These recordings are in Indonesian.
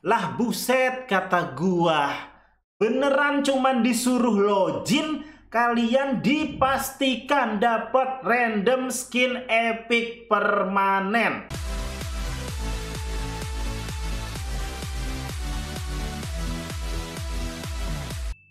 Lah buset kata gua. Beneran cuman disuruh login kalian dipastikan dapat random skin epic permanen.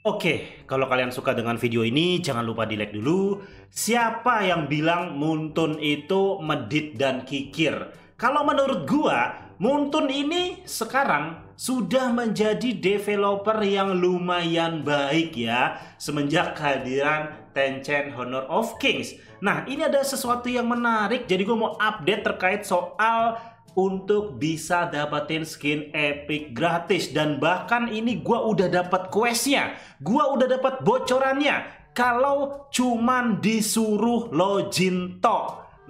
Oke, kalau kalian suka dengan video ini, jangan lupa di like dulu. Siapa yang bilang Muntun itu medit dan kikir? Kalau menurut gua, Muntun ini sekarang sudah menjadi developer yang lumayan baik ya semenjak kehadiran Tencent Honor of Kings. Nah ini ada sesuatu yang menarik jadi gue mau update terkait soal untuk bisa dapetin skin epic gratis dan bahkan ini gue udah dapat questnya, gue udah dapat bocorannya kalau cuman disuruh login to,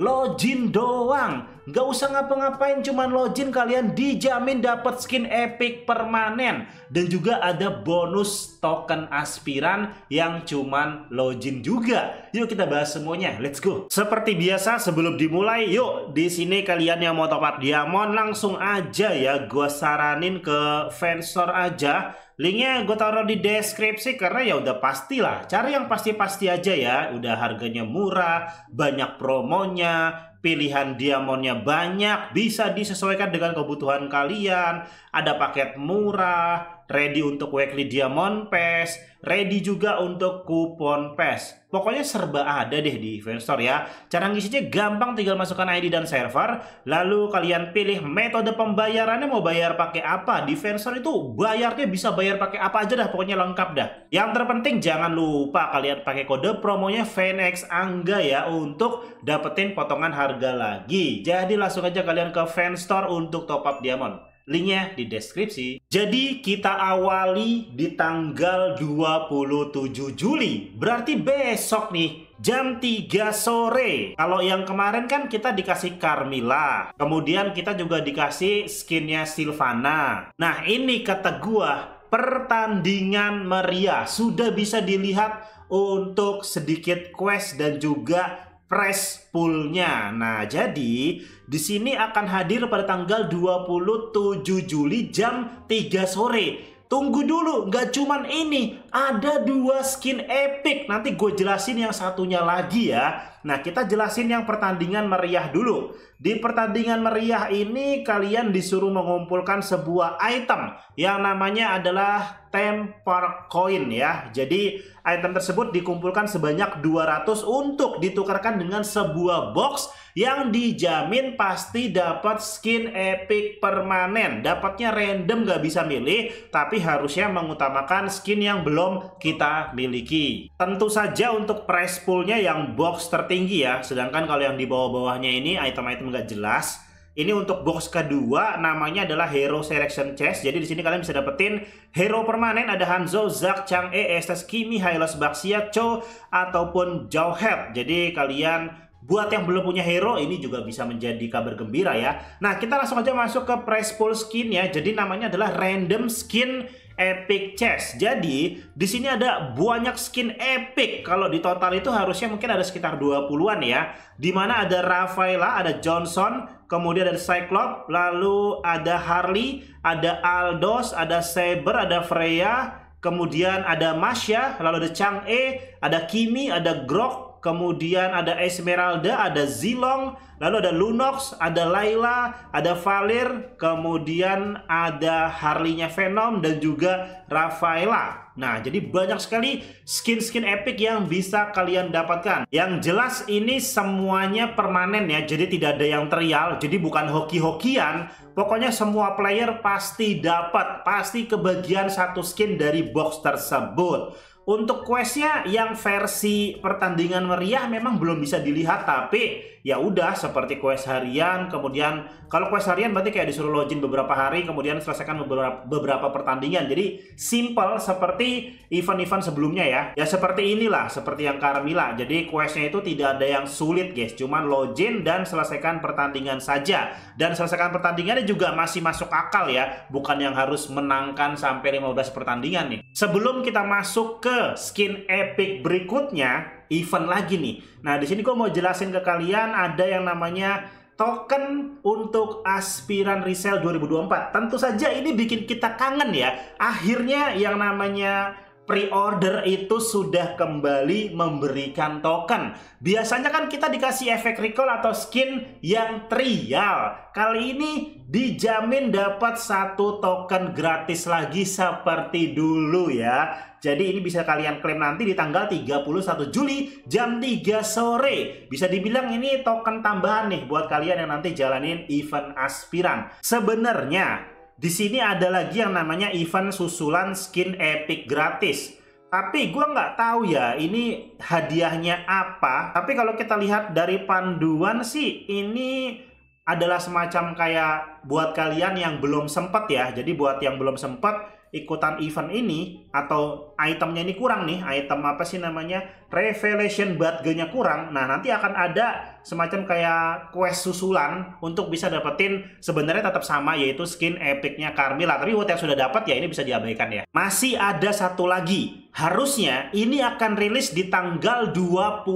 login doang Nggak usah ngapa-ngapain, cuman login kalian dijamin dapat skin epic permanen. Dan juga ada bonus token aspiran yang cuman login juga. Yuk kita bahas semuanya, let's go. Seperti biasa sebelum dimulai, yuk di sini kalian yang mau top up diamond langsung aja ya. Gue saranin ke vendor aja Linknya gue taruh di deskripsi karena ya udah pasti lah Cari yang pasti-pasti aja ya. Udah harganya murah, banyak promonya, pilihan diamonya banyak, bisa disesuaikan dengan kebutuhan kalian. Ada paket murah, ready untuk weekly diamond pass, ready juga untuk kupon pass. Pokoknya serba ada deh di event store ya. Cara ngisinya gampang tinggal masukkan ID dan server, lalu kalian pilih metode pembayarannya mau bayar pakai apa. Di event store itu bayarnya bisa bayar pakai apa aja dah, pokoknya lengkap dah. Yang terpenting jangan lupa kalian pakai kode promonya VNX Angga ya untuk dapetin potongan harga lagi. Jadi langsung aja kalian ke event store untuk top up diamond. Linknya di deskripsi. Jadi kita awali di tanggal 27 Juli. Berarti besok nih jam 3 sore. Kalau yang kemarin kan kita dikasih Carmilla. Kemudian kita juga dikasih skinnya Silvana. Nah ini kata gua pertandingan meriah sudah bisa dilihat untuk sedikit quest dan juga press poolnya. Nah, jadi di sini akan hadir pada tanggal 27 Juli jam 3 sore. Tunggu dulu, nggak cuman ini, ada dua skin epic. Nanti gue jelasin yang satunya lagi ya. Nah, kita jelasin yang pertandingan meriah dulu. Di pertandingan meriah ini kalian disuruh mengumpulkan sebuah item yang namanya adalah Tempor Coin ya. Jadi, item tersebut dikumpulkan sebanyak 200 untuk ditukarkan dengan sebuah box yang dijamin pasti dapat skin epic permanen. Dapatnya random gak bisa milih, tapi harusnya mengutamakan skin yang belum belum kita miliki. Tentu saja untuk price poolnya yang box tertinggi ya, sedangkan kalau yang di bawah-bawahnya ini item-item nggak jelas, ini untuk box kedua namanya adalah Hero Selection Chest. Jadi di sini kalian bisa dapetin hero permanen ada Hanzo, Zack, Chang'e, Estes, Kimi, Hylos, Baxia, Cho ataupun Jauhep. Jadi kalian Buat yang belum punya hero, ini juga bisa menjadi kabar gembira ya. Nah, kita langsung aja masuk ke press pool skin ya. Jadi namanya adalah random skin epic chest. Jadi, di sini ada banyak skin epic. Kalau di total itu harusnya mungkin ada sekitar 20-an ya. Dimana ada Rafaela, ada Johnson, kemudian ada Cyclops, lalu ada Harley, ada Aldos, ada Saber, ada Freya, kemudian ada Masya, lalu ada Chang E, ada Kimi, ada Grok, kemudian ada Esmeralda, ada Zilong, lalu ada Lunox, ada Laila, ada Valir, kemudian ada Harley-nya Venom dan juga Rafaela. Nah, jadi banyak sekali skin-skin epic yang bisa kalian dapatkan. Yang jelas ini semuanya permanen ya, jadi tidak ada yang trial, jadi bukan hoki-hokian. Pokoknya semua player pasti dapat, pasti kebagian satu skin dari box tersebut untuk questnya yang versi pertandingan meriah memang belum bisa dilihat tapi ya udah seperti quest harian kemudian kalau quest harian berarti kayak disuruh login beberapa hari kemudian selesaikan beberapa, beberapa pertandingan jadi simple seperti event-event sebelumnya ya ya seperti inilah seperti yang Carmila jadi questnya itu tidak ada yang sulit guys cuman login dan selesaikan pertandingan saja dan selesaikan pertandingannya juga masih masuk akal ya bukan yang harus menangkan sampai 15 pertandingan nih sebelum kita masuk ke skin epic berikutnya, event lagi nih. Nah, di sini gue mau jelasin ke kalian ada yang namanya token untuk aspiran resell 2024. Tentu saja ini bikin kita kangen ya. Akhirnya yang namanya pre-order itu sudah kembali memberikan token. Biasanya kan kita dikasih efek recall atau skin yang trial. Kali ini dijamin dapat satu token gratis lagi seperti dulu ya. Jadi ini bisa kalian klaim nanti di tanggal 31 Juli jam 3 sore. Bisa dibilang ini token tambahan nih buat kalian yang nanti jalanin event aspiran. Sebenarnya di sini ada lagi yang namanya event susulan skin epic gratis. Tapi gue nggak tahu ya ini hadiahnya apa. Tapi kalau kita lihat dari panduan sih ini adalah semacam kayak buat kalian yang belum sempat ya. Jadi buat yang belum sempat ikutan event ini atau itemnya ini kurang nih, item apa sih namanya? Revelation badge-nya kurang. Nah, nanti akan ada semacam kayak quest susulan untuk bisa dapetin sebenarnya tetap sama yaitu skin epicnya Carmilla. Tapi buat yang sudah dapat ya ini bisa diabaikan ya. Masih ada satu lagi. Harusnya ini akan rilis di tanggal 28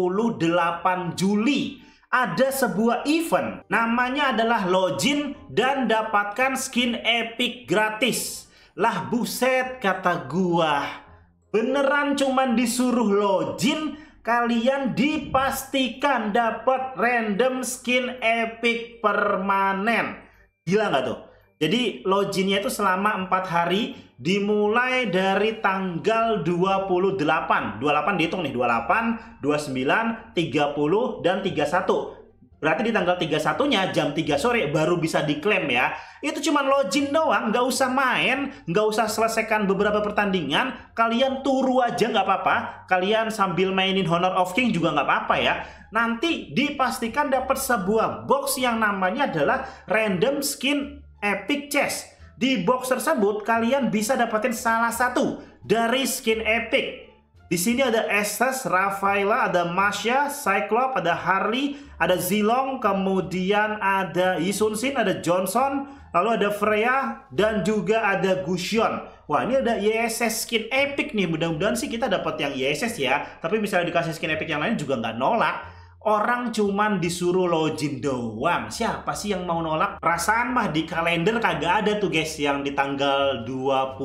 Juli ada sebuah event namanya adalah login dan dapatkan skin epic gratis lah buset kata gua. Beneran cuman disuruh login kalian dipastikan dapat random skin epic permanen. Gila nggak tuh? Jadi loginnya itu selama 4 hari dimulai dari tanggal 28. 28 dihitung nih, 28, 29, 30, dan 31. Berarti di tanggal 31-nya jam 3 sore baru bisa diklaim ya. Itu cuma login doang, nggak usah main, nggak usah selesaikan beberapa pertandingan. Kalian turu aja nggak apa-apa. Kalian sambil mainin Honor of King juga nggak apa-apa ya. Nanti dipastikan dapat sebuah box yang namanya adalah random skin epic chest. Di box tersebut kalian bisa dapetin salah satu dari skin epic di sini ada Estes, Rafaela, ada Masya, Cyclop, ada Harley, ada Zilong, kemudian ada Yisunsin, ada Johnson, lalu ada Freya, dan juga ada Gushion. Wah ini ada YSS skin epic nih, mudah-mudahan sih kita dapat yang YSS ya. Tapi misalnya dikasih skin epic yang lain juga nggak nolak. Orang cuman disuruh login doang. Siapa sih yang mau nolak? Perasaan mah di kalender kagak ada tuh guys yang di tanggal 28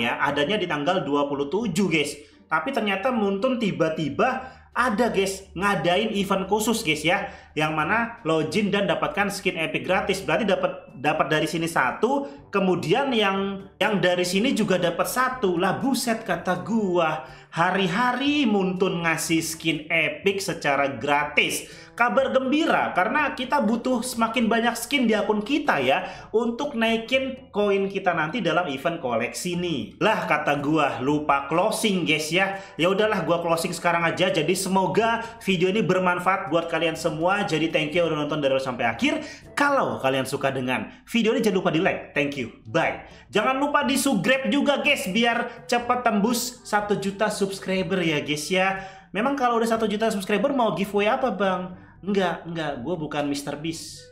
ya. Adanya di tanggal 27 guys. Tapi ternyata Muntun tiba-tiba ada guys ngadain event khusus guys ya yang mana login dan dapatkan skin epic gratis berarti dapat dapat dari sini satu kemudian yang yang dari sini juga dapat satu lah buset kata gua hari-hari Muntun ngasih skin epic secara gratis kabar gembira karena kita butuh semakin banyak skin di akun kita ya untuk naikin koin kita nanti dalam event koleksi nih. Lah kata gua lupa closing guys ya. Ya udahlah gua closing sekarang aja. Jadi semoga video ini bermanfaat buat kalian semua. Jadi thank you udah nonton dari sampai akhir. Kalau kalian suka dengan video ini jangan lupa di like. Thank you. Bye. Jangan lupa di subscribe juga guys biar cepat tembus 1 juta subscriber ya guys ya. Memang kalau udah 1 juta subscriber mau giveaway apa bang? enggak enggak gue bukan Mr Beast